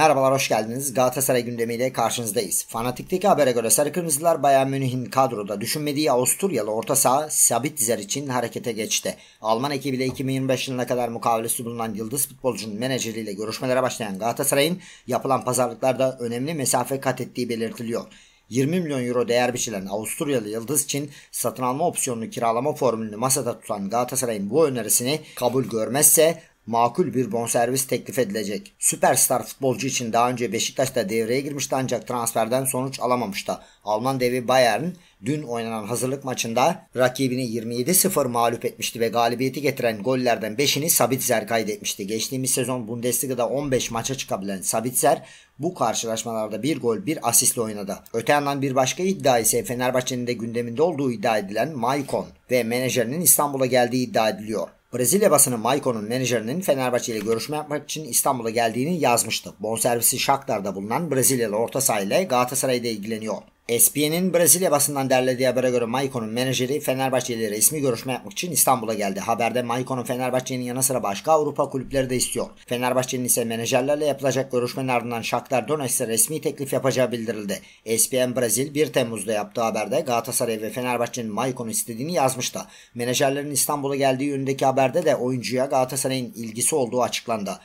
Merhabalar hoş geldiniz. Galatasaray gündemiyle karşınızdayız. Fanatik'teki habere göre Sarı Kırmızılar Bayern Münih'in kadroda düşünmediği Avusturyalı orta saha Sabitzer için harekete geçti. Alman ekibiyle 2025 yılına kadar mukavelesi bulunan yıldız futbolcunun menajeriyle görüşmelere başlayan Galatasaray'ın yapılan pazarlıklarda önemli mesafe kat ettiği belirtiliyor. 20 milyon euro değer biçilen Avusturyalı Yıldız için satın alma opsiyonunu kiralama formülünü masada tutan Galatasaray'ın bu önerisini kabul görmezse makul bir bonservis teklif edilecek. Süperstar futbolcu için daha önce Beşiktaş'ta devreye girmişti ancak transferden sonuç alamamıştı. Alman devi Bayern dün oynanan hazırlık maçında rakibini 27-0 mağlup etmişti ve galibiyeti getiren gollerden 5'ini Sabitzer kaydetmişti. Geçtiğimiz sezon Bundesliga'da 15 maça çıkabilen Sabitzer bu karşılaşmalarda bir gol bir asistle oynadı. Öte yandan bir başka iddia ise Fenerbahçe'nin de gündeminde olduğu iddia edilen Maicon ve menajerinin İstanbul'a geldiği iddia ediliyor. Brezilya basını Maicon menajerinin Fenerbahçe ile görüşme yapmak için İstanbul'a geldiğini yazmıştı. Bonservisi Shakhtar'da bulunan Brezilyalı orta sahayla Galatasaray'da ilgileniyor. ESPN'in Brezilya basından derlediği habere göre Maicon menajeri Fenerbahçe ile resmi görüşme yapmak için İstanbul'a geldi. Haberde Maicon'un Fenerbahçe'nin yanı sıra başka Avrupa kulüpleri de istiyor. Fenerbahçe'nin ise menajerlerle yapılacak görüşmenin ardından Shakhtar Donetsk'e resmi teklif yapacağı bildirildi. ESPN Brezil 1 Temmuz'da yaptığı haberde Galatasaray ve Fenerbahçe'nin Maicon'u istediğini yazmıştı. Menajerlerin İstanbul'a geldiği yönündeki haberde de oyuncuya Galatasaray'ın ilgisi olduğu açıklandı.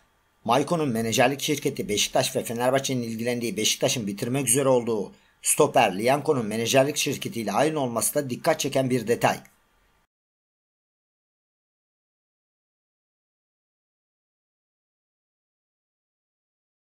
Maicon'un menajerlik şirketi Beşiktaş ve Fenerbahçe'nin ilgilendiği Beşiktaş'ın bitirmek üzere olduğu Stoper Lianco'nun menajerlik şirketiyle aynı olması da dikkat çeken bir detay.